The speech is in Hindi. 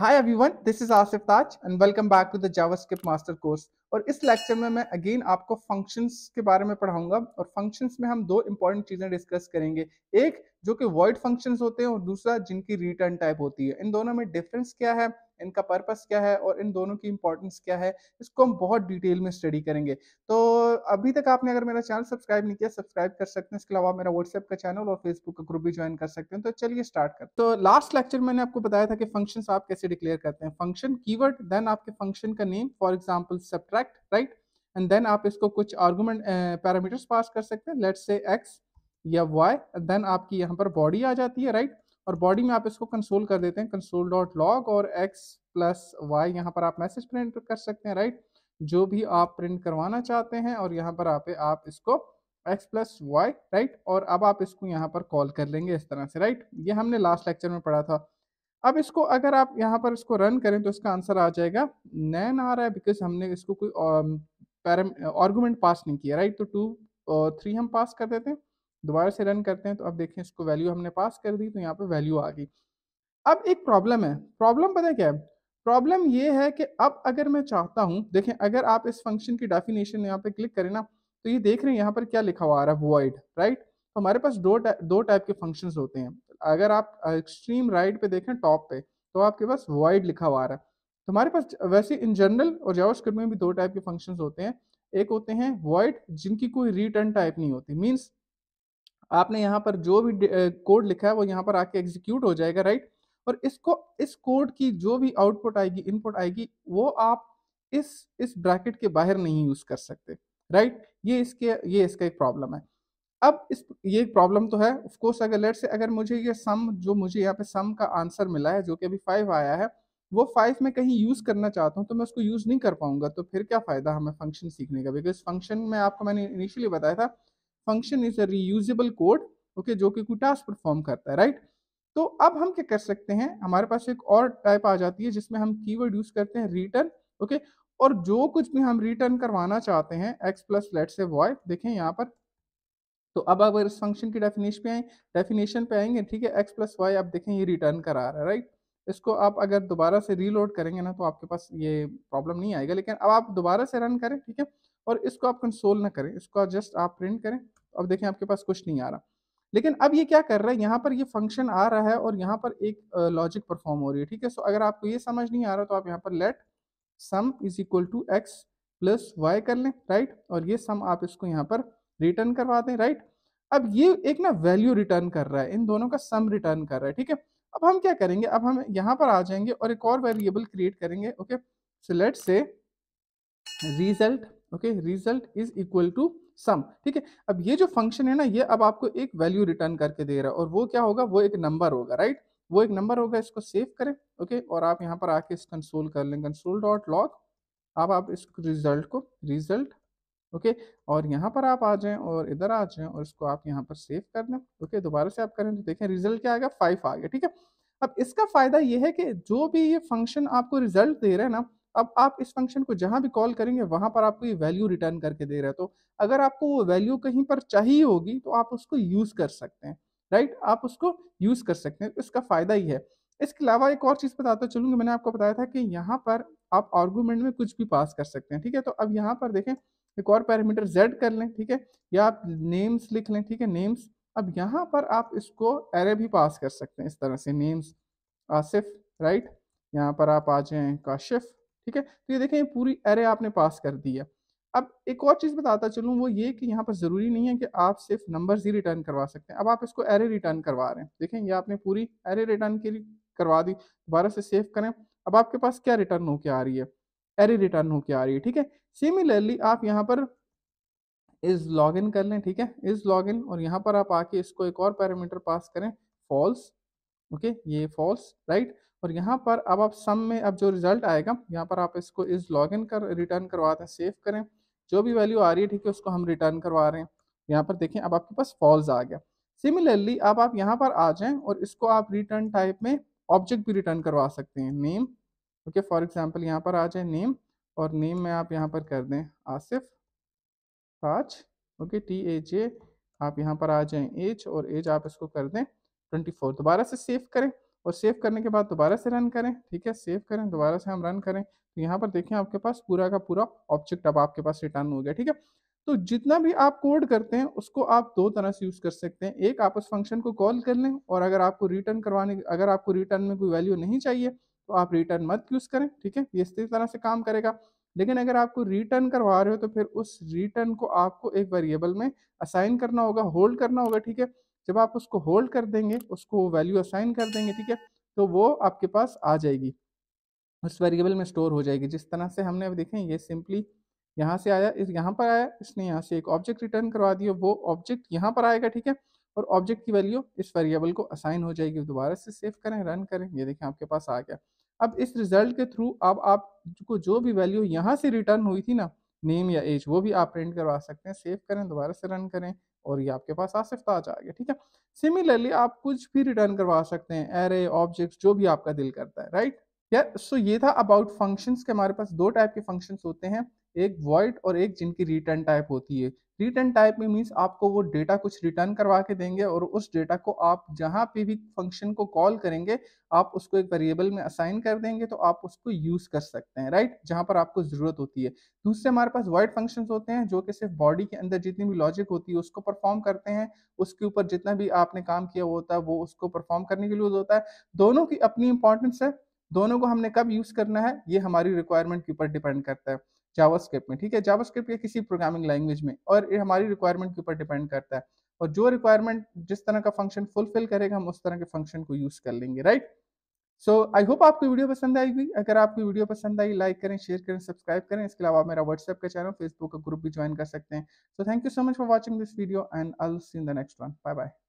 Hi everyone, this is Asif Taj and welcome back to the JavaScript master course और इस लेक्चर में मैं अगेन आपको फंक्शंस के बारे में पढ़ाऊंगा और फंक्शंस में हम दो इंपॉर्टेंट चीजें डिस्कस करेंगे एक जो कि वर्ड फंक्शंस होते हैं और दूसरा जिनकी रिटर्न टाइप होती है इन दोनों में डिफरेंस क्या है इनका पर्पस क्या है और इन दोनों की इंपॉर्टेंस क्या है इसको हम बहुत डिटेल में स्टडी करेंगे तो अभी तक आपने अगर मेरा चैनल सब्सक्राइब नहीं किया सब्सक्राइब कर सकते हैं इसके अलावा मेरा व्हाट्सएप का चैनल और फेसबुक का ग्रुप भी ज्वाइन कर सकते हैं तो चलिए स्टार्ट कर तो लास्ट लेक्चर मैंने आपको बताया था कि फंक्शन आप कैसे डिक्लेयर करते हैं फंक्शन की देन आपके फंक्शन का name for example subtract right and then आप इसको कुछ आर्गूमेंट पैरामीटर्स पास कर सकते हैं लेट से एक्स या वाई देन आपकी यहाँ पर बॉडी आ जाती है राइट right? और बॉडी में आप इसको कंसोल कर देते हैं कंसोल डॉट लॉग और एक्स प्लस वाई यहाँ पर आप मैसेज प्रिंट कर सकते हैं राइट जो भी आप प्रिंट करवाना चाहते हैं और यहाँ पर आप, आप इसको एक्स प्लस वाई राइट और अब आप इसको यहाँ पर कॉल कर लेंगे इस तरह से राइट ये हमने लास्ट लेक्चर में पढ़ा था अब इसको अगर आप यहाँ पर इसको रन करें तो इसका आंसर आ जाएगा नैन आ रहा है बिकॉज हमने इसको कोई ऑर्गूमेंट um, पास नहीं किया राइट तो टू थ्री uh, हम पास कर देते हैं दोबारा से रन करते हैं तो अब देखें इसको वैल्यू हमने पास कर दी तो यहाँ पे वैल्यू आ गई अब एक प्रॉब्लम है प्रॉब्लम पता क्या है प्रॉब्लम ये है कि अब अगर मैं चाहता हूँ देखें अगर आप इस फंक्शन की डेफिनेशन यहाँ पे क्लिक करें ना तो ये देख रहे हैं यहाँ पर क्या लिखा हुआ आ रहा है वॉइड राइट तो हमारे पास दो दो टाइप के फंक्शन होते हैं अगर आप एक्सट्रीम राइट right पे देखें टॉप पे तो आपके पास वॉइड लिखा हुआ आ रहा है तो हमारे पास वैसे इन जनरल और जावास्क्रिप्ट में भी दो टाइप के फंक्शन होते हैं एक होते हैं वॉइड जिनकी कोई रिटर्न टाइप नहीं होती मीन्स आपने यहाँ पर जो भी कोड लिखा है वो यहाँ पर आके एग्जीक्यूट हो जाएगा राइट और इसको इस कोड की जो भी आउटपुट आएगी इनपुट आएगी वो आप इस इस ब्रैकेट के बाहर नहीं यूज कर सकते राइट ये इसके ये इसका एक प्रॉब्लम है अब इस ये एक प्रॉब्लम तो है ऑफ कोर्स अगर लेट से अगर मुझे ये सम जो मुझे यहाँ पे सम का आंसर मिला है जो कि अभी फाइव आया है वो फाइव में कहीं यूज करना चाहता हूँ तो मैं उसको यूज नहीं कर पाऊंगा तो फिर क्या फायदा हमें फंक्शन सीखने का बिकॉज फंक्शन में आपको मैंने इनिशियली बताया था function is a reusable code okay जो कि कोई टास्क परफॉर्म करता है राइट right? तो अब हम क्या कर सकते हैं हमारे पास एक और टाइप आ जाती है जिसमें हम कीवर्ड यूज करते हैं रिटर्न ओके okay? और जो कुछ भी हम रिटर्न करवाना चाहते हैं एक्स प्लस लेट से वॉय देखें यहाँ पर तो अब अगर इस फंक्शन की डेफिनेशन पे आए डेफिनेशन पे आएंगे ठीक है एक्स प्लस वाई आप देखें ये रिटर्न करा रहा है राइट इसको आप अगर दोबारा से रीलोड करेंगे ना तो आपके पास ये प्रॉब्लम नहीं आएगा लेकिन अब आप दोबारा से रन करें ठीक है और इसको आप कंसोल ना करें इसको जस्ट आप प्रिंट करें अब देखें आपके पास कुछ नहीं आ रहा लेकिन अब ये क्या कर रहा है यहाँ पर ये फंक्शन आ रहा है और यहाँ पर एक लॉजिक परफॉर्म हो रही है ठीक है सो अगर आपको ये समझ नहीं आ रहा तो आप यहाँ पर let sum is equal to X plus Y कर लें राइट और ये सम आप इसको यहाँ पर रिटर्न करवा दें राइट अब ये एक ना वैल्यू रिटर्न कर रहा है इन दोनों का सम रिटर्न कर रहा है ठीक है अब हम क्या करेंगे अब हम यहाँ पर आ जाएंगे और एक और वेरिएबल क्रिएट करेंगे ओके सो लेट से result okay result is equal to sum ठीक है अब ये जो फंक्शन है ना ये अब आपको एक वैल्यू रिटर्न करके दे रहा है और वो क्या होगा वो एक नंबर होगा राइट वो एक नंबर होगा इसको सेव करें ओके और आप यहाँ पर आके इस कंसोल कर लें कंसोल डॉट लॉग अब आप इस रिजल्ट को रिजल्ट ओके और यहाँ पर आप आ जाएं और इधर आ जाएं और इसको आप यहाँ पर सेव कर दें ओके दोबारा से आप करें तो देखें रिजल्ट क्या आएगा फाइव आ गया ठीक है अब इसका फायदा यह है कि जो भी ये फंक्शन आपको रिजल्ट दे रहा है ना अब आप इस फंक्शन को जहां भी कॉल करेंगे वहां पर आपको ये वैल्यू रिटर्न करके दे रहा है तो अगर आपको वो वैल्यू कहीं पर चाहिए होगी तो आप उसको यूज़ कर सकते हैं राइट आप उसको यूज़ कर सकते हैं इसका फ़ायदा ही है इसके अलावा एक और चीज़ बताता चलूंगी मैंने आपको बताया था कि यहाँ पर आप आर्गूमेंट में कुछ भी पास कर सकते हैं ठीक है तो अब यहाँ पर देखें एक और पैरामीटर जेड कर लें ठीक है या आप नेम्स लिख लें ठीक है नेम्स अब यहाँ पर आप इसको एरे भी पास कर सकते हैं इस तरह से नेम्स आसिफ राइट यहाँ पर आप आ जाए काशिफ ठीक है तो ये देखें ये पूरी एरे आपने पास कर दी है अब एक और चीज़ बताता चलूँ वो ये कि यहाँ पर ज़रूरी नहीं है कि आप सिर्फ नंबर ही रिटर्न करवा सकते हैं अब आप इसको एरे रिटर्न करवा रहे हैं देखें ये आपने पूरी एरे रिटर्न के लिए करवा दी दोबारा से सेव करें अब आपके पास क्या रिटर्न होके आ रही है एरे रिटर्न होके आ रही है ठीक है सिमिलरली आप यहाँ पर इज लॉग इन कर लें ठीक है इज लॉग इन और यहाँ पर आप आके इसको एक और पैरामीटर पास करें फॉल्स ओके ये फॉल्स राइट right? और यहाँ पर अब आप सम में अब जो रिजल्ट आएगा यहाँ पर आप इसको इस लॉग इन कर रिटर्न करवाते हैं सेव करें जो भी वैल्यू आ रही है ठीक है उसको हम रिटर्न करवा रहे हैं यहाँ पर देखें अब आपके पास फॉल्स आ गया सिमिलरली अब आप यहाँ पर आ जाएं और इसको आप रिटर्न टाइप में ऑब्जेक्ट भी रिटर्न करवा सकते हैं नेम ओके फॉर एग्जांपल यहाँ पर आ जाए नेम और नेम में आप यहाँ पर कर दें Asif Taj okay T A J आप यहाँ पर आ जाएं एज और एज आप इसको कर दें ट्वेंटी फोर दोबारा से सेव करें और सेव करने के बाद दोबारा से रन करें ठीक है सेव करें दोबारा से हम रन करें तो यहाँ पर देखें आपके पास पूरा का पूरा ऑब्जेक्ट अब आपके पास रिटर्न हो गया ठीक है तो जितना भी आप कोड करते हैं उसको आप दो तरह से यूज़ कर सकते हैं एक आप उस फंक्शन को कॉल कर लें और अगर आपको रिटर्न करवाने अगर आपको रिटर्न में कोई वैल्यू नहीं चाहिए तो आप रिटर्न मत यूज़ करें ठीक है ये इस तरह से काम करेगा लेकिन अगर आपको रिटर्न करवा रहे हो तो फिर उस रिटर्न को आपको एक वेरिएबल में असाइन करना होगा होल्ड करना होगा ठीक है जब आप उसको होल्ड कर देंगे उसको वैल्यू असाइन कर देंगे ठीक है तो वो आपके पास आ जाएगी उस वेरिएबल में स्टोर हो जाएगी जिस तरह से हमने अब देखें ये सिंपली यहाँ से आया इस यहाँ पर आया इसने यहाँ से एक ऑब्जेक्ट रिटर्न करवा दिया वो ऑब्जेक्ट यहाँ पर आएगा ठीक है और ऑब्जेक्ट की वैल्यू इस वेरिएबल को असाइन हो जाएगी दोबारा से सेव करें रन करें ये देखें आपके पास आ गया अब इस रिजल्ट के थ्रू अब आपको जो भी वैल्यू यहाँ से रिटर्न हुई थी ना नेम या एज वो भी आप प्रिंट करवा सकते हैं सेव करें दोबारा से रन करें और ये आपके पास आसिफ ताज आ गया ठीक है सिमिलरली आप कुछ भी रिटर्न करवा सकते हैं एरे ऑब्जेक्ट जो भी आपका दिल करता है राइट यार सो ये था अबाउट फंक्शंस के हमारे पास दो टाइप के फंक्शंस होते हैं एक वॉइड और एक जिनकी रिटर्न टाइप होती है रिटर्न टाइप में मीन्स आपको वो डेटा कुछ रिटर्न करवा के देंगे और उस डेटा को आप जहाँ पे भी फंक्शन को कॉल करेंगे आप उसको एक वेरिएबल में असाइन कर देंगे तो आप उसको यूज़ कर सकते हैं राइट जहाँ पर आपको ज़रूरत होती है दूसरे हमारे पास वाइड फंक्शन होते हैं जो कि सिर्फ बॉडी के अंदर जितनी भी लॉजिक होती है उसको परफॉर्म करते हैं उसके ऊपर जितना भी आपने काम किया होता है वो उसको परफॉर्म करने के लिए होता है दोनों की अपनी इंपॉर्टेंस है दोनों को हमने कब यूज़ करना है ये हमारी रिक्वायरमेंट के ऊपर डिपेंड करता है जावास्क्रिप्ट में ठीक है जावास्क्रिप्ट या किसी प्रोग्रामिंग लैंग्वेज में और ये हमारी रिक्वायरमेंट के ऊपर डिपेंड करता है और जो रिक्वायरमेंट जिस तरह का फंक्शन फुलफिल करेगा हम उस तरह के फंक्शन को यूज कर लेंगे राइट सो आई होप आपकी वीडियो पसंद आएगी अगर आपकी वीडियो पसंद आई लाइक करें शेयर करें सब्सक्राइब करें इसके अलावा मेरा व्हाट्सएप का चैनल फेसबुक का ग्रुप भी ज्वाइन कर सकते हैं so thank you so much for watching this video and I see in the next one bye bye